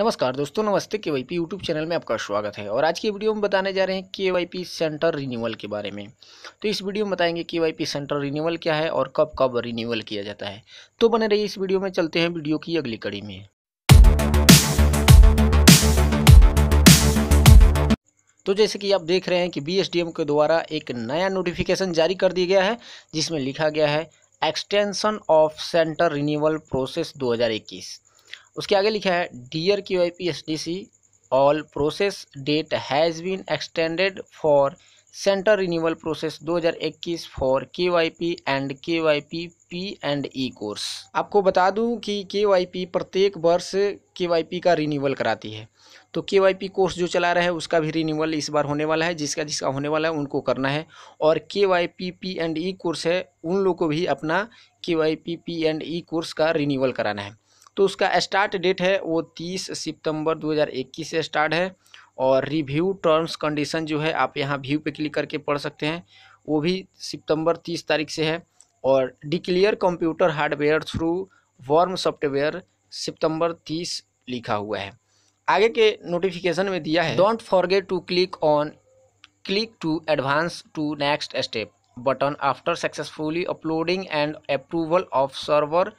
नमस्कार दोस्तों नमस्ते के वाई पी यूट्यूब चैनल में आपका स्वागत है और आज की वीडियो में बताने जा रहे हैं के वाई पी सेंटर रिन्यूअल के बारे में तो इस वीडियो में बताएंगे के वाई पी सेंटर रिन्यूअल क्या है और कब कब रिन्यूअल किया जाता है तो बने रहिए इस वीडियो में चलते हैं वीडियो की अगली कड़ी में तो जैसे कि आप देख रहे हैं कि बी के द्वारा एक नया नोटिफिकेशन जारी कर दिया गया है जिसमें लिखा गया है extension of centre renewal process 2021 उसके आगे लिखा है dear Q I P S D C all process date has been extended for centre renewal process 2021 for K Y P and K Y P P and E course आपको बता दूं कि के Y P प्रत्येक वर्ष के Y P का renewal कराती है तो के वाई पी कोर्स जो चला रहा है उसका भी रिन्यूअल इस बार होने वाला है जिसका जिसका होने वाला है उनको करना है और K Y P P and E course है उन लोग को भी अपना K Y P P and E course का रिन्यूअल कराना है तो उसका स्टार्ट डेट है वो तीस सितंबर 2021 से स्टार्ट है और रिव्यू टर्म्स कंडीशन जो है आप यहाँ व्यू पे क्लिक करके पढ़ सकते हैं वो भी सितंबर तीस तारीख से है और declare computer hardware through worm software सितंबर तीस लिखा हुआ है आगे के नोटिफिकेशन में दिया है don't forget to click on click to advance to next step button after successfully uploading and approval of server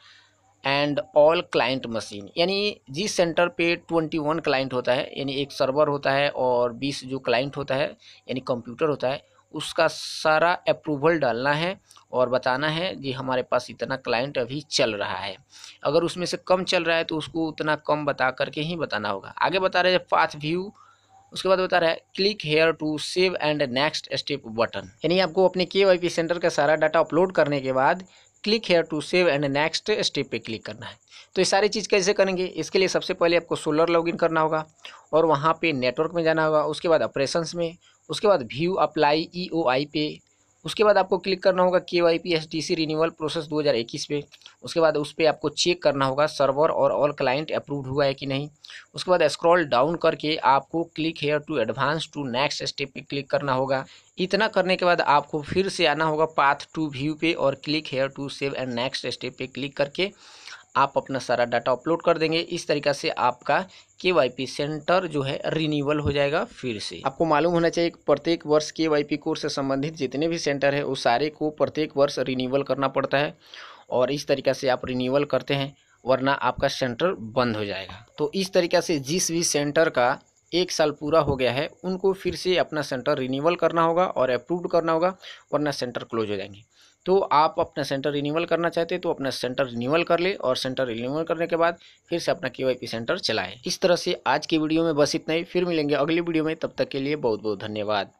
and all client machine यानी जिस सेंटर पे ट्वेंटी वन क्लाइंट होता है यानी एक सर्वर होता है और बीस जो क्लाइंट होता है यानी कंप्यूटर होता है उसका सारा अप्रूवल डालना है और बताना है कि हमारे पास इतना क्लाइंट अभी चल रहा है अगर उसमें से कम चल रहा है तो उसको उतना कम बता करके ही बताना होगा आगे बता रहे हैं पाथ व्यू उसके बाद बता रहा है click here to save and next step button यानी आपको अपने के वाई पी सेंटर का सारा डाटा अपलोड करने के बाद click here to save and next step पे क्लिक करना है तो ये सारी चीज़ कैसे करेंगे इसके लिए सबसे पहले आपको सोलर लॉगिन करना होगा और वहाँ पे नेटवर्क में जाना होगा उसके बाद ऑपरेशंस में उसके बाद व्यू अप्लाई ई आई पे उसके बाद आपको क्लिक करना होगा K Y P S D C renewal process 2021 पे उसके बाद उस पर आपको चेक करना होगा सर्वर और ऑल क्लाइंट अप्रूव्ड हुआ है कि नहीं उसके बाद स्क्रॉल डाउन करके आपको click here to advance to next step पे क्लिक करना होगा इतना करने के बाद आपको फिर से आना होगा पाथ टू व्यू पे और click here to save and next step पे क्लिक करके आप अपना सारा डाटा अपलोड कर देंगे इस तरीका से आपका के सेंटर जो है रिन्यूअल हो जाएगा फिर से आपको मालूम होना चाहिए प्रत्येक वर्ष के वाई कोर्स से संबंधित जितने भी सेंटर है उस सारे को प्रत्येक वर्ष रिन्यूअल करना पड़ता है और इस तरीका से आप रिन्यूअल करते हैं वरना आपका सेंटर बंद हो जाएगा तो इस तरीका से जिस भी सेंटर का एक साल पूरा हो गया है उनको फिर से अपना सेंटर रिन्यूअल करना होगा और अप्रूव करना होगा वरना सेंटर क्लोज हो जाएंगे तो आप अपना सेंटर रिन्यूअल करना चाहते हैं तो अपना सेंटर रिन्यूअल कर ले और सेंटर रिन्यूअल करने के बाद फिर से अपना के सेंटर चलाएं इस तरह से आज की वीडियो में बस इतना ही फिर मिलेंगे अगली वीडियो में तब तक के लिए बहुत बहुत धन्यवाद